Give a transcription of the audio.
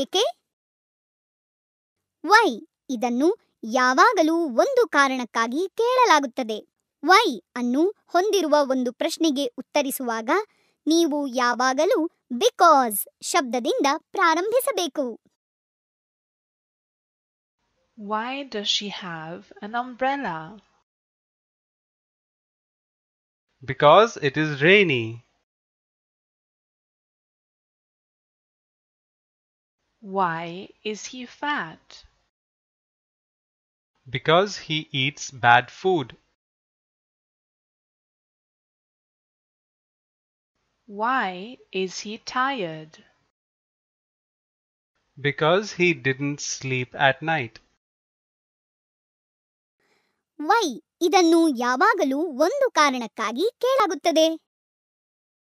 ಏಕೆ ವೈ ಇದನ್ನು ಯಾವಾಗಲೂ ಒಂದು ಕಾರಣಕ್ಕಾಗಿ ಕೇಳಲಾಗುತ್ತದೆ ವೈ ಅನ್ನು ಹೊಂದಿರುವ ಒಂದು ಪ್ರಶ್ನೆಗೆ ಉತ್ತರಿಸುವಾಗ ನೀವು ಯಾವಾಗಲೂ ಬಿಕಾಸ್ ಶಬ್ದದಿಂದ ಪ್ರಾರಂಭಿಸಬೇಕು Why does she have an umbrella? Because it is rainy. Why is he fat? Because he eats bad food. Why is he tired? Because he didn't sleep at night. Why? ಇದನ್ನು ಯಾವಾಗಲೂ ಒಂದು ಕಾರಣಕ್ಕಾಗಿ ಕೇಳಾಗುತ್ತದೆ